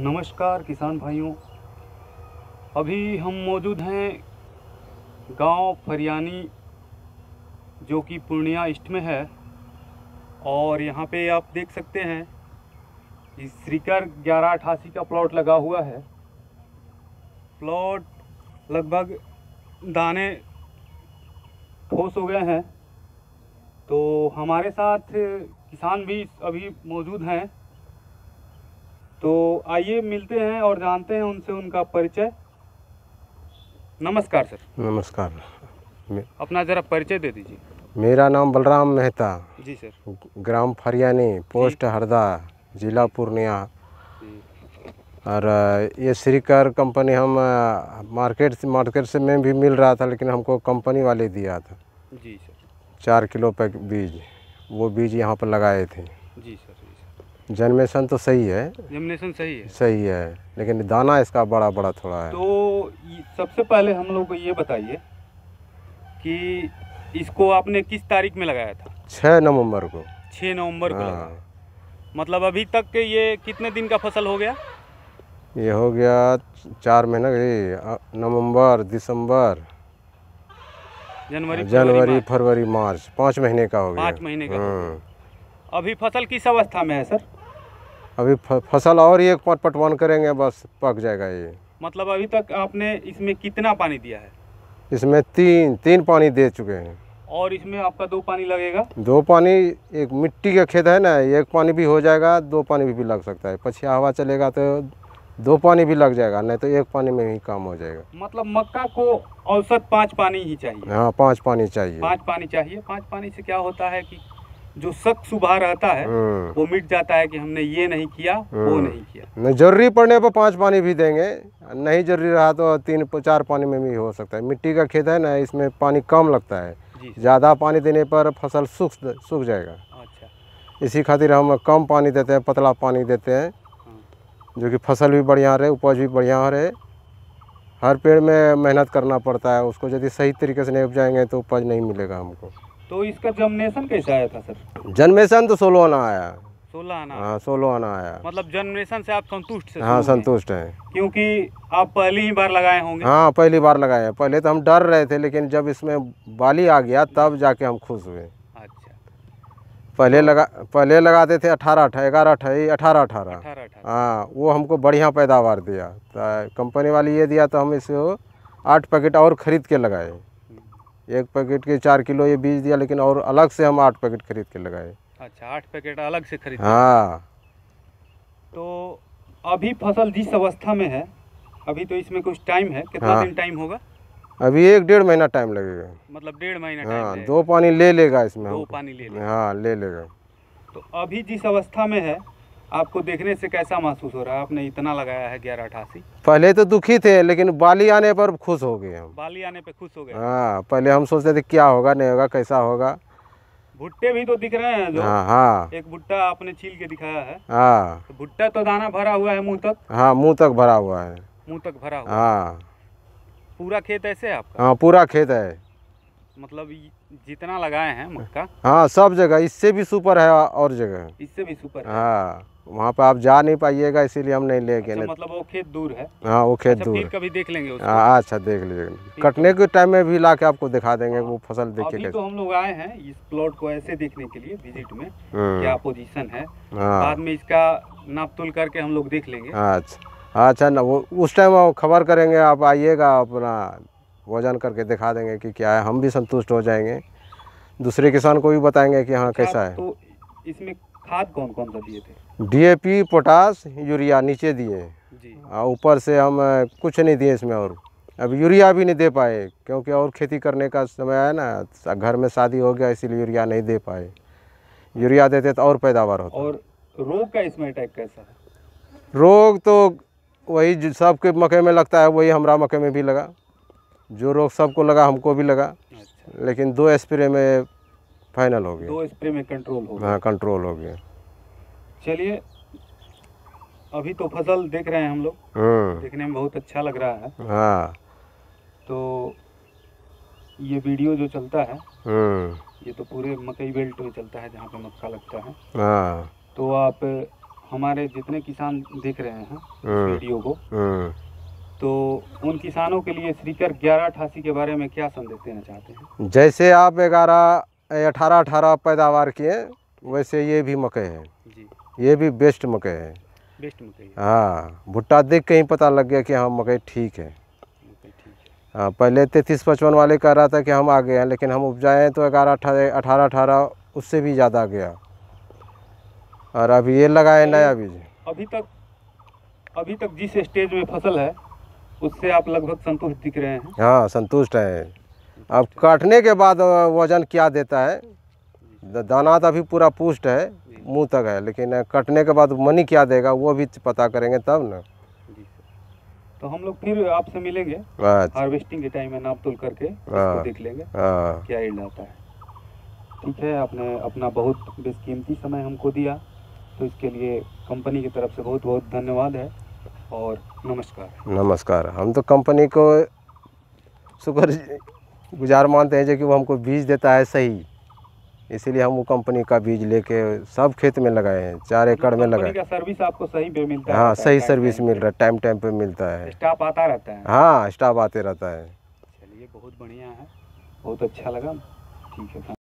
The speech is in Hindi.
नमस्कार किसान भाइयों अभी हम मौजूद हैं गांव फरियानी जो कि पूर्णिया ईस्ट में है और यहां पे आप देख सकते हैं कि श्रीकर ग्यारह अठासी का प्लॉट लगा हुआ है प्लॉट लगभग दाने ठोस हो गए हैं तो हमारे साथ किसान भी अभी मौजूद हैं तो आइए मिलते हैं और जानते हैं उनसे उनका परिचय नमस्कार सर नमस्कार अपना ज़रा परिचय दे दीजिए मेरा नाम बलराम मेहता जी सर ग्राम फरियानी पोस्ट हरदा जिला पूर्णिया और ये श्रीकर कंपनी हम मार्केट से मार्केट से में भी मिल रहा था लेकिन हमको कंपनी वाले दिया था जी सर चार किलो पैक बीज वो बीज यहाँ पर लगाए थे जी सर जनरेशन तो सही है जनरेशन सही है सही है लेकिन दाना इसका बड़ा बड़ा थोड़ा है तो सबसे पहले हम लोग को ये बताइए कि इसको आपने किस तारीख में लगाया था छः नवंबर को छः नवंबर को हाँ। मतलब अभी तक के ये कितने दिन का फसल हो गया ये हो गया चार महीना नवंबर दिसंबर जनवरी जनवरी फरवरी मार्च पाँच महीने का हो गया पाँच महीने का हाँ। अभी फसल किस अवस्था में है सर अभी फसल और पट पटवन करेंगे बस पक जाएगा ये मतलब अभी तक आपने इसमें कितना पानी दिया है इसमें तीन तीन पानी दे चुके हैं और इसमें आपका दो पानी लगेगा दो पानी एक मिट्टी का खेत है ना एक पानी भी हो जाएगा दो पानी भी, भी लग सकता है पछिया हवा चलेगा तो दो पानी भी लग जाएगा नहीं तो एक पानी में ही काम हो जाएगा मतलब मक्का को औसत पाँच पानी ही चाहिए हाँ पाँच पानी चाहिए पाँच पानी चाहिए पाँच पानी से क्या होता है कि जो शक सुबह रहता है हाँ। वो मिट जाता है कि हमने ये नहीं किया वो हाँ। नहीं किया नहीं जरूरी पड़ने पर पांच पानी भी देंगे नहीं जरूरी रहा तो तीन चार पानी में भी हो सकता है मिट्टी का खेत है ना इसमें पानी कम लगता है ज़्यादा पानी देने पर फसल सूख सूख जाएगा अच्छा इसी खातिर हम कम पानी देते हैं पतला पानी देते हैं हाँ। जो कि फसल भी बढ़िया रहे उपज भी बढ़िया रहे हर पेड़ में मेहनत करना पड़ता है उसको यदि सही तरीके से नहीं उपजाएंगे तो उपज नहीं मिलेगा हमको तो इसका जर्मिनेशन कैसे आया था सर जर्मिनेशन तो सोलो आना आया सोलह आना हाँ सोलह आना आया मतलब जर्मिनेशन से आप संतुष्ट से हाँ संतुष्ट हैं क्योंकि आप पहली ही बार लगाए होंगे हाँ पहली बार लगाए हैं पहले तो हम डर रहे थे लेकिन जब इसमें बाली आ गया तब जाके हम खुश हुए अच्छा। पहले लगा पहले लगाते थे अठारह अठारह ग्यारह अठाई अठारह अठारह हाँ वो हमको बढ़िया पैदावार दिया तो कंपनी वाली ये दिया तो हम इसे आठ पैकेट और ख़रीद के लगाए एक पैकेट के चार किलो ये बीज दिया लेकिन और अलग से हम आठ पैकेट खरीद के लगाए अच्छा आठ पैकेट अलग से खरीद हाँ तो अभी फसल जिस अवस्था में है अभी तो इसमें कुछ टाइम है कितना हाँ। दिन टाइम होगा अभी एक डेढ़ महीना टाइम लगेगा मतलब डेढ़ महीना हाँ दो पानी ले लेगा इसमें दो पानी ले लेगा हाँ ले लेगा तो अभी जिस अवस्था में है आपको देखने से कैसा महसूस हो रहा है आपने इतना लगाया है ग्यारह अठासी पहले तो दुखी थे लेकिन बाली आने पर खुश हो गए हम बाली आने पर खुश हो गए हाँ पहले हम सोचते थे क्या होगा नहीं होगा कैसा होगा भुट्टे भी तो दिख रहे हैं जो हाँ, हाँ। एक भुट्टा आपने छील के दिखाया है हाँ तो भुट्टा तो दाना भरा हुआ है मुँह तक हाँ मुँह तक भरा हुआ है मुँह तक भरा हुआ हाँ पूरा खेत ऐसे आपका हाँ पूरा खेत है मतलब जितना लगाए हैं मक्का हाँ सब जगह इससे भी सुपर है और जगह इससे भी सुपर है हाँ वहाँ पे आप जा नहीं पाइएगा इसीलिए हम नहीं लेके अच्छा, मतलब वो खेत दूर है हाँ वो खेत अच्छा, दूर फिर कभी देख लेंगे हाँ अच्छा देख लीजिए तो- कटने के टाइम में भी ला के आपको दिखा देंगे वो फसल देखिए अभी तो हम लोग आए हैं इस प्लॉट को ऐसे देखने के लिए विजिट में हम्म। क्या पोजीशन है हाँ। बाद में इसका नाप तुल करके हम लोग देख लेंगे अच्छा अच्छा ना वो उस टाइम खबर करेंगे आप आइएगा अपना वजन करके दिखा देंगे कि क्या है हम भी संतुष्ट हो जाएंगे दूसरे किसान को भी बताएंगे कि हाँ कैसा है तो इसमें खाद कौन कौन सा दिए थे डीएपी पोटास यूरिया नीचे दिए और ऊपर से हम कुछ नहीं दिए इसमें और अब यूरिया भी नहीं दे पाए क्योंकि और खेती करने का समय है ना घर में शादी हो गया इसीलिए यूरिया नहीं दे पाए यूरिया देते तो और पैदावार होता और रोग का इसमें अटैक कैसा है रोग तो वही सबके मकई में लगता है वही हमारा मकई में भी लगा जो रोग सबको लगा हमको भी लगा अच्छा। लेकिन दो स्प्रे में फाइनल हो गया दो स्प्रे में कंट्रोल हो गया हाँ कंट्रोल हो गया चलिए अभी तो फसल देख रहे हैं हम लोग हम्म। देखने में बहुत अच्छा लग रहा है हाँ तो ये वीडियो जो चलता है हम्म। ये तो पूरे मकई बेल्ट में चलता है जहाँ पे मक्का लगता है हाँ। तो आप हमारे जितने किसान देख रहे हैं वीडियो हम्म। को तो उन किसानों के लिए श्रीकर ग्यारह अठासी के बारे में क्या संदेश देना चाहते हैं जैसे आप ग्यारह अठारह अठारह पैदावार किए वैसे ये भी मकई है ये भी बेस्ट मकई है बेस्ट मकई हाँ भुट्टा देख के ही पता लग गया कि हाँ मकई ठीक है हाँ पहले तैतीस पचपन वाले कह रहा था कि हम आ गए हैं लेकिन हम उपजाए हैं तो ग्यारह अठारह अठारह उससे भी ज़्यादा गया और अभी ये लगाए नया बीज अभी तक अभी तक जिस स्टेज में फसल है उससे आप लगभग संतुष्ट दिख रहे हैं हाँ संतुष्ट हैं अब काटने के बाद वजन क्या देता है दाना तो अभी पूरा पुष्ट है मुंह तक है लेकिन कटने के बाद मनी क्या देगा वो भी पता करेंगे तब ना तो हम लोग फिर आपसे मिलेंगे अच्छा। हार्वेस्टिंग के टाइम में नाप तोल करके हाँ। देख लेंगे हाँ। क्या इल्ड आता है ठीक है आपने अपना बहुत बेशकीमती समय हमको दिया तो इसके लिए कंपनी की तरफ से बहुत बहुत धन्यवाद है और नमस्कार नमस्कार हम तो कंपनी को शुक्र गुजार मानते हैं जो कि वो हमको बीज देता है सही इसीलिए हम वो कंपनी का बीज लेके सब खेत में लगाए हैं चार मतलब एकड़ में लगाए सर्विस आपको सही पे मिलता हाँ, है हाँ सही सर्विस मिल रहा है टाइम टाइम पे मिलता है स्टाफ आता रहता है हाँ स्टाफ आते रहता है चलिए बहुत बढ़िया है बहुत अच्छा लगा ठीक है